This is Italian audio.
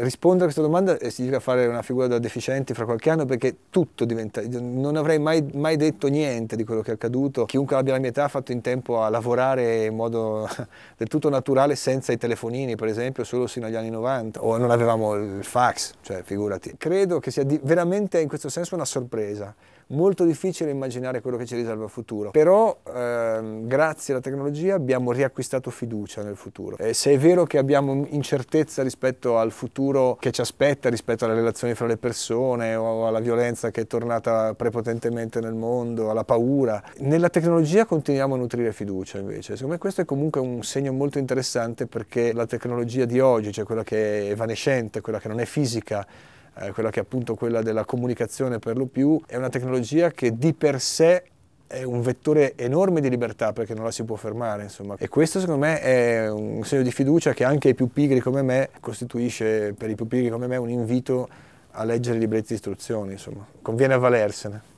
Rispondere a questa domanda significa fare una figura da deficiente fra qualche anno perché tutto diventa, non avrei mai, mai, detto niente di quello che è accaduto, chiunque abbia la mia età ha fatto in tempo a lavorare in modo del tutto naturale senza i telefonini per esempio solo sino agli anni 90 o non avevamo il fax, cioè figurati. Credo che sia veramente in questo senso una sorpresa, molto difficile immaginare quello che ci riserva il futuro, però ehm, grazie alla tecnologia abbiamo riacquistato fiducia nel futuro e se è vero che abbiamo incertezza rispetto al futuro futuro che ci aspetta rispetto alle relazioni fra le persone o alla violenza che è tornata prepotentemente nel mondo, alla paura. Nella tecnologia continuiamo a nutrire fiducia invece. Secondo me questo è comunque un segno molto interessante perché la tecnologia di oggi, cioè quella che è evanescente, quella che non è fisica, eh, quella che è appunto quella della comunicazione per lo più, è una tecnologia che di per sé è un vettore enorme di libertà perché non la si può fermare, insomma. E questo secondo me è un segno di fiducia che anche ai più pigri come me costituisce per i più pigri come me un invito a leggere i libretti di istruzioni, insomma. Conviene avvalersene.